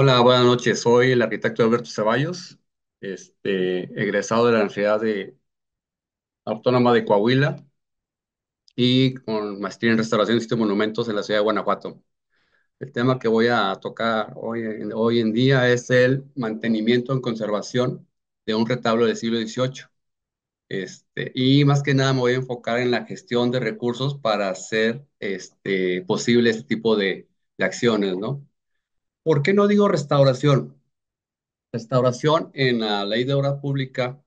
Hola, buenas noches. Soy el arquitecto Alberto Ceballos, este, egresado de la Universidad de Autónoma de Coahuila y con maestría en restauración de monumentos en la ciudad de Guanajuato. El tema que voy a tocar hoy, hoy en día es el mantenimiento en conservación de un retablo del siglo XVIII. Este, y más que nada me voy a enfocar en la gestión de recursos para hacer este, posible este tipo de, de acciones, ¿no? ¿Por qué no digo restauración? Restauración en la ley de obra pública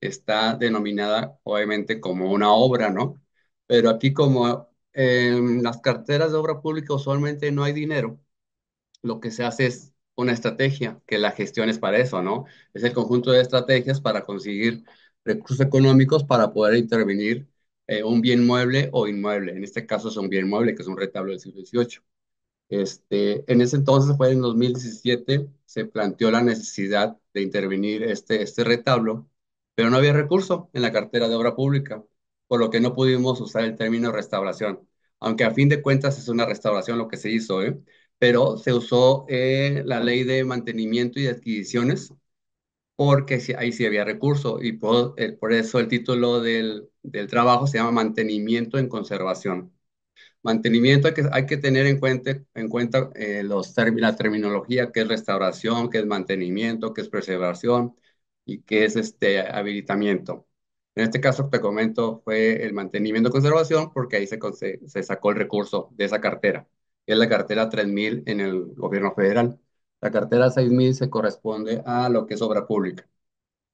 está denominada obviamente como una obra, ¿no? Pero aquí como en las carteras de obra pública usualmente no hay dinero, lo que se hace es una estrategia, que la gestión es para eso, ¿no? Es el conjunto de estrategias para conseguir recursos económicos para poder intervenir eh, un bien mueble o inmueble. En este caso es un bien mueble, que es un retablo del siglo XVIII. Este, en ese entonces, fue en 2017, se planteó la necesidad de intervenir este, este retablo, pero no había recurso en la cartera de obra pública, por lo que no pudimos usar el término restauración, aunque a fin de cuentas es una restauración lo que se hizo, ¿eh? pero se usó eh, la ley de mantenimiento y adquisiciones porque ahí sí había recurso y por, eh, eso el título del trabajo se llama mantenimiento en conservación. Mantenimiento hay que, hay que tener en cuenta, en cuenta eh, los la terminología que es restauración, que es mantenimiento, que es preservación y que es este habilitamiento. En este caso te comento fue el mantenimiento y conservación porque ahí se, sacó el recurso de esa cartera, es la cartera 3000 en el gobierno federal. La cartera 6000 se corresponde a lo que es obra pública.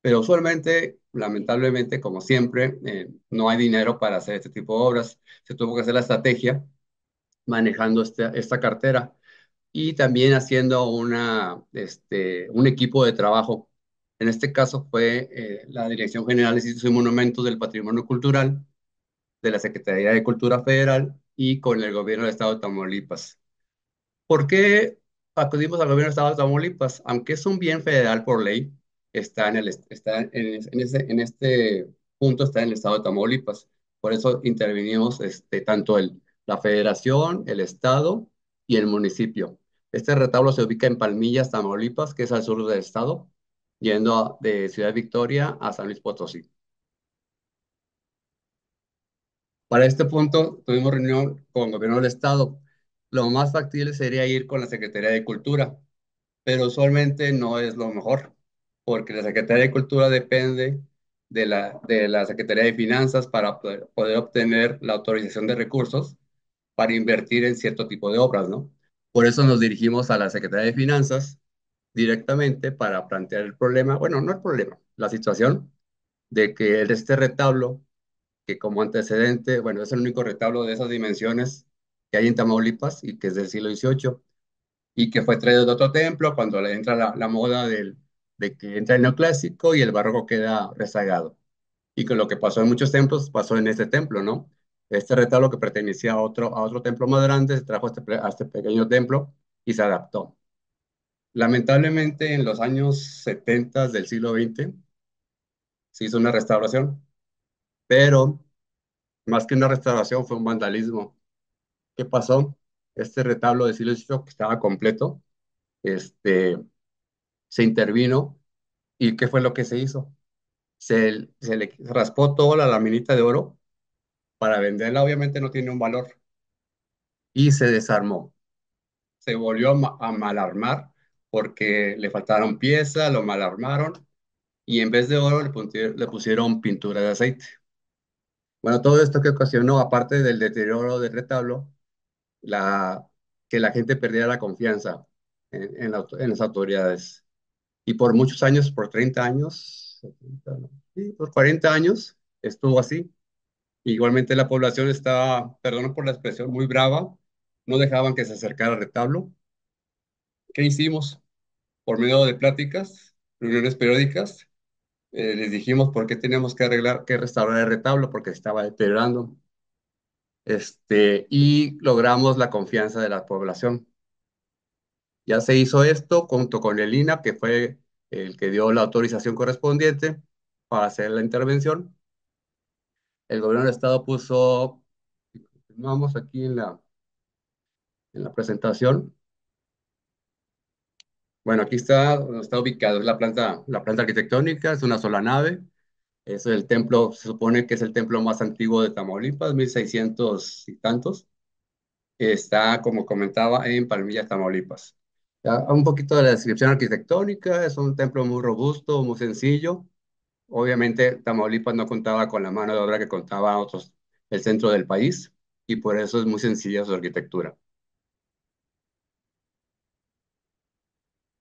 Pero usualmente lamentablemente, como siempre, eh, no hay dinero para hacer este tipo de obras. Se tuvo que hacer la estrategia manejando esta, cartera y también haciendo una, este, un equipo de trabajo. En este caso fue eh, la Dirección General de Sitios y Monumentos del Patrimonio Cultural, de la Secretaría de Cultura Federal y con el Gobierno del Estado de Tamaulipas. ¿Por qué acudimos al Gobierno del Estado de Tamaulipas? Aunque es un bien federal por ley, está en, el, ese, en este punto está en el estado de Tamaulipas. Por eso intervinimos este, tanto el, la federación, el estado y el municipio. Este retablo se ubica en Palmillas, Tamaulipas, que es al sur del estado, yendo de Ciudad Victoria a San Luis Potosí. Para este punto tuvimos reunión con el gobierno del estado. Lo más factible sería ir con la Secretaría de Cultura, pero usualmente no es lo mejor porque la Secretaría de Cultura depende de la, de la Secretaría de Finanzas para poder, obtener la autorización de recursos para invertir en cierto tipo de obras, ¿no? Por eso nos dirigimos a la Secretaría de Finanzas directamente para plantear el problema, bueno, no el problema, la situación de que este retablo, que como antecedente, bueno, es el único retablo de esas dimensiones que hay en Tamaulipas y que es del siglo XVIII y que fue traído de otro templo cuando le entra la moda del, de que entra el neoclásico y el barroco queda rezagado. Y con lo que pasó en muchos templos, pasó en este templo, ¿no? Este retablo que pertenecía a otro, a otro templo más grande se trajo a este, este pequeño templo y se adaptó. Lamentablemente, en los años 70 del siglo XX se hizo una restauración, pero más que una restauración fue un vandalismo. ¿Qué pasó? Este retablo de siglo que estaba completo, este, se intervino y ¿qué fue lo que se hizo? Se, se le raspó toda la laminita de oro para venderla, obviamente no tiene un valor, y se desarmó. Se volvió a malarmar porque le faltaron piezas, lo malarmaron y en vez de oro le pusieron, pintura de aceite. Bueno, todo esto que ocasionó, aparte del deterioro del retablo, la, que la gente perdiera la confianza en las autoridades. Y por muchos años, por 30 años, por 40 años, estuvo así. Igualmente la población estaba, perdón por la expresión, muy brava, no dejaban que se acercara el retablo. ¿Qué hicimos? Por medio de pláticas, reuniones periódicas, eh, les dijimos por qué teníamos que arreglar, que restaurar el retablo porque estaba deteriorando. Este, y logramos la confianza de la población. Ya se hizo esto junto con el que fue el que dio la autorización correspondiente para hacer la intervención. El gobierno del estado puso, continuamos aquí en la, en la presentación. Bueno, aquí está, está ubicado, es la planta, la planta arquitectónica, es una sola nave. Es el templo, se supone que es el templo más antiguo de Tamaulipas, 1600 y tantos. Está, como comentaba, en Palmilla, Tamaulipas. Un poquito de la descripción arquitectónica, es un templo muy robusto, muy sencillo. Obviamente Tamaulipas no contaba con la mano de obra que contaba otros, el centro del país, y por eso es muy sencilla su arquitectura.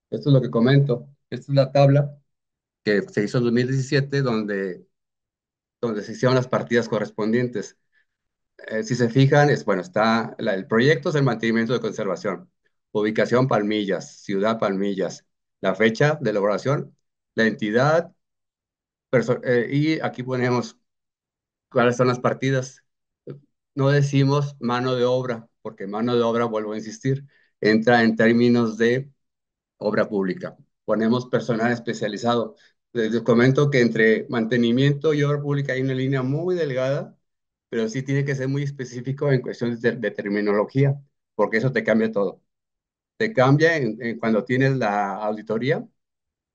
Esto es lo que comento. Esta es la tabla que se hizo en 2017, donde, donde se hicieron las partidas correspondientes. Eh, si se fijan, es, bueno, está el proyecto es el mantenimiento de conservación ubicación Palmillas, ciudad Palmillas, la fecha de elaboración, la entidad, eh, y aquí ponemos cuáles son las partidas. No decimos mano de obra, porque mano de obra, vuelvo a insistir, entra en términos de obra pública. Ponemos personal especializado. Les comento que entre mantenimiento y obra pública hay una línea muy delgada, pero sí tiene que ser muy específico en cuestiones de terminología, porque eso te cambia todo te cambia en, cuando tienes la auditoría.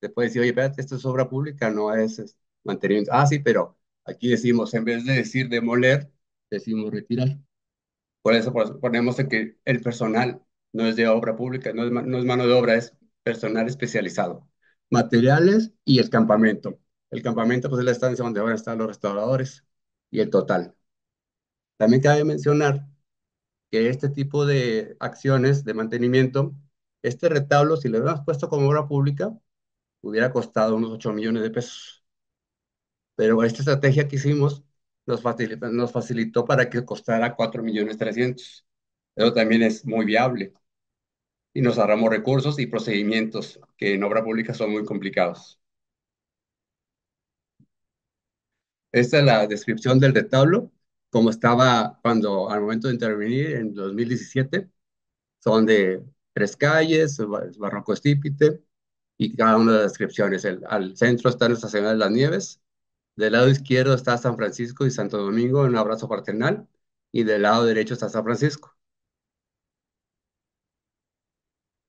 Te puede decir, oye, espérate, esto es obra pública, no es, mantenimiento. Ah, sí, pero aquí decimos, en vez de decir demoler, decimos retirar. Por eso ponemos de que el personal no es de obra pública, no es, mano de obra, es personal especializado. Materiales y el campamento. El campamento pues, es la estancia donde ahora están los restauradores y el total. También cabe mencionar que este tipo de acciones de mantenimiento, este retablo, si lo hubiéramos puesto como obra pública, hubiera costado unos 8 millones de pesos. Pero esta estrategia que hicimos nos facilitó, nos facilitó para que costara 4 millones 300. Eso también es muy viable. Y nos ahorramos recursos y procedimientos que en obra pública son muy complicados. Esta es la descripción del retablo como estaba cuando al momento de intervenir en 2017. Son de tres calles, Barroco Estípite, y cada una de las descripciones. al centro está Nuestra Señora de las Nieves, del lado izquierdo está San Francisco y Santo Domingo, un abrazo fraternal, y del lado derecho está San Francisco.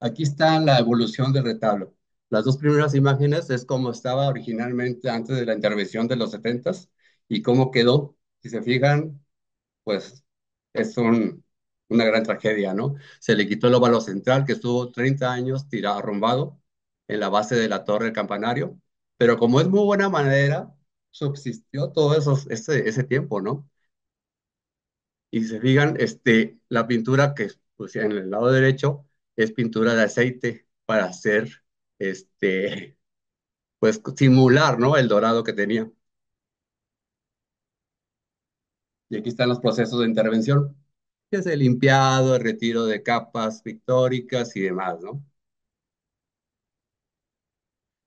Aquí está la evolución del retablo. Las dos primeras imágenes es como estaba originalmente antes de la intervención de los 70 y cómo quedó. Si se fijan, pues es una gran tragedia, ¿no? Se le quitó el óvalo central que estuvo 30 años tirado, arrumbado en la base de la torre del campanario, pero como es muy buena madera, subsistió todo eso, ese, tiempo, ¿no? Y se fijan, este, la pintura que pues, en el lado derecho es pintura de aceite para hacer, este, pues simular, ¿no? El dorado que tenía. Y aquí están los procesos de intervención, que es el limpiado, el retiro de capas pictóricas y demás, ¿no?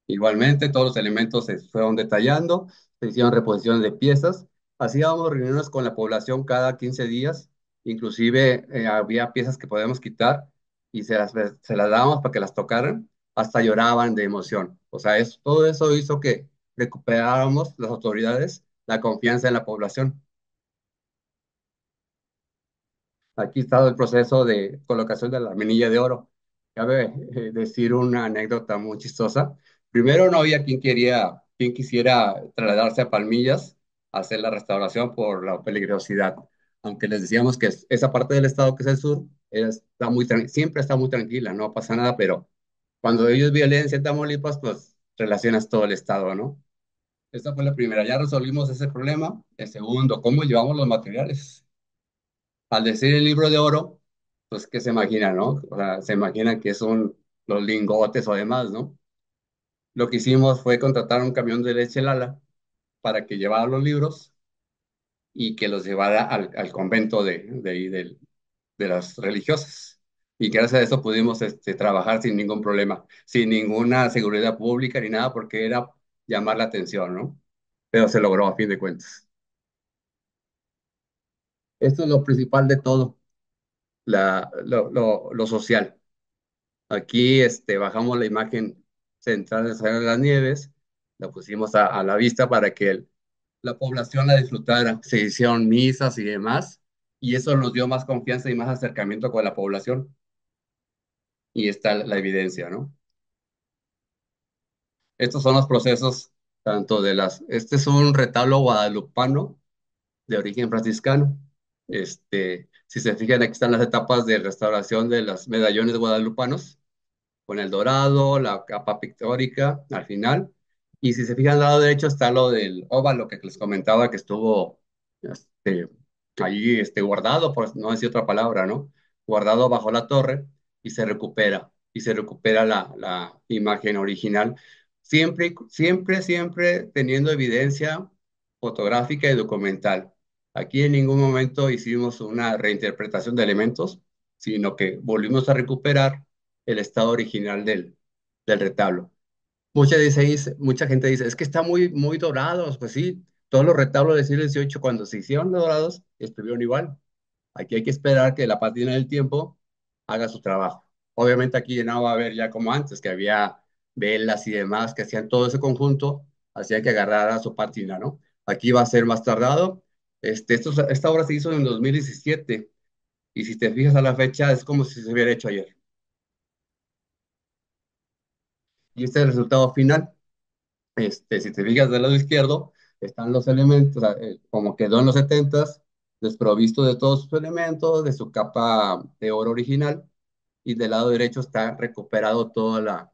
Igualmente, todos los elementos se fueron detallando, se hicieron reposiciones de piezas. Hacíamos reuniones con la población cada 15 días, inclusive eh, había piezas que podíamos quitar y se las, se las dábamos para que las tocaran, hasta lloraban de emoción. O sea, eso, todo eso hizo que recuperáramos las autoridades la confianza en la población. Aquí está el proceso de colocación de la menilla de oro. Cabe eh, decir una anécdota muy chistosa. Primero no había quien quería, quien quisiera trasladarse a Palmillas a hacer la restauración por la peligrosidad. Aunque les decíamos que esa parte del estado que es el sur está muy siempre está muy tranquila, no pasa nada, pero cuando ellos violencia en Tamaulipas, pues relacionas todo el estado, ¿no? Esta fue la primera, ya resolvimos ese problema. El segundo, ¿cómo llevamos los materiales? al decir el libro de oro, pues ¿qué se imagina, no? O sea, se imagina que son los lingotes o demás, ¿no? Lo que hicimos fue contratar un camión de leche Lala para que llevara los libros y que los llevara al, convento de, de, las religiosas y gracias a eso pudimos este, trabajar sin ningún problema, sin ninguna seguridad pública ni nada, porque era llamar la atención, ¿no? Pero se logró a fin de cuentas. Esto es lo principal de todo, la, lo, social. Aquí este, bajamos la imagen central de de las Nieves, la pusimos a, la vista para que la población la disfrutara. Se hicieron misas y demás, y eso nos dio más confianza y más acercamiento con la población. Y está la evidencia, ¿no? Estos son los procesos tanto de las... Este es un retablo guadalupano de origen franciscano. Este, si se fijan, aquí están las etapas de restauración de los medallones guadalupanos, con el dorado, la capa pictórica al final. Y si se fijan al lado derecho está lo del óvalo que les comentaba que estuvo este, ahí este, guardado, por no decir otra palabra, ¿no? Guardado bajo la torre y se recupera, y se recupera la, la imagen original. Siempre, siempre, siempre teniendo evidencia fotográfica y documental. Aquí en ningún momento hicimos una reinterpretación de elementos, sino que volvimos a recuperar el estado original del, retablo. Mucha, dice, mucha gente dice, es que está muy, muy dorado. Pues sí, todos los retablos del siglo XVIII, cuando se hicieron dorados, estuvieron igual. Aquí hay que esperar que la patina del tiempo haga su trabajo. Obviamente aquí no va a haber ya como antes, que había velas y demás que hacían todo ese conjunto, hacían que agarrara su patina, ¿no? Aquí va a ser más tardado este, esta obra se hizo en 2017 y si te fijas a la fecha es como si se hubiera hecho ayer. Y este es el resultado final. Este, si te fijas del lado izquierdo, están los elementos, eh, como quedó en los 70 desprovisto de todos sus elementos, de su capa de oro original, y del lado derecho está recuperado toda, la,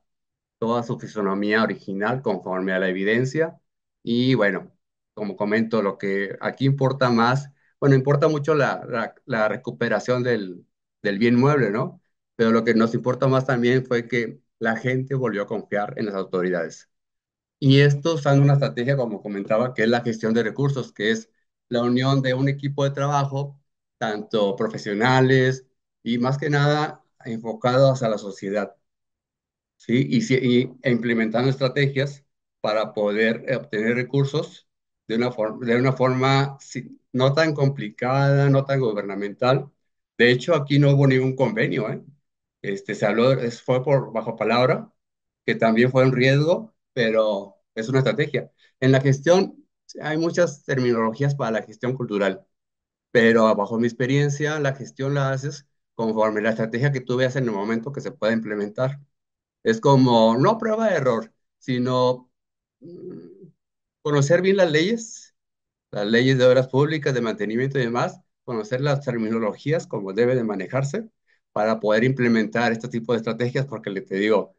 toda su fisonomía original conforme a la evidencia. Y bueno, como comento, lo que aquí importa más, bueno, importa mucho la, la, recuperación del, del bien mueble, ¿no? Pero lo que nos importa más también fue que la gente volvió a confiar en las autoridades. Y esto usando una estrategia, como comentaba, que es la gestión de recursos, que es la unión de un equipo de trabajo, tanto profesionales y más que nada enfocados a la sociedad. ¿sí? Y, y, implementando estrategias para poder obtener recursos de una, forma, de una forma no tan complicada, no tan gubernamental. De hecho, aquí no hubo ningún convenio. ¿eh? Este, se habló, fue por bajo palabra, que también fue un riesgo, pero es una estrategia. En la gestión hay muchas terminologías para la gestión cultural, pero bajo mi experiencia, la gestión la haces conforme la estrategia que tú veas en el momento que se pueda implementar. Es como, no prueba de error, sino mm, conocer bien las leyes, las leyes de obras públicas, de mantenimiento y demás, conocer las terminologías, como debe de manejarse, para poder implementar este tipo de estrategias, porque le te digo,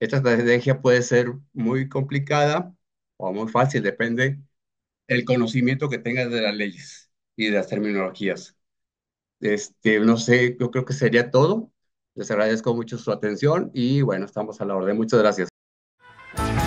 esta estrategia puede ser muy complicada o muy fácil, depende el conocimiento que tengas de las leyes y de las terminologías. Este, no sé, yo creo que sería todo. Les agradezco mucho su atención y bueno, estamos a la orden. Muchas gracias.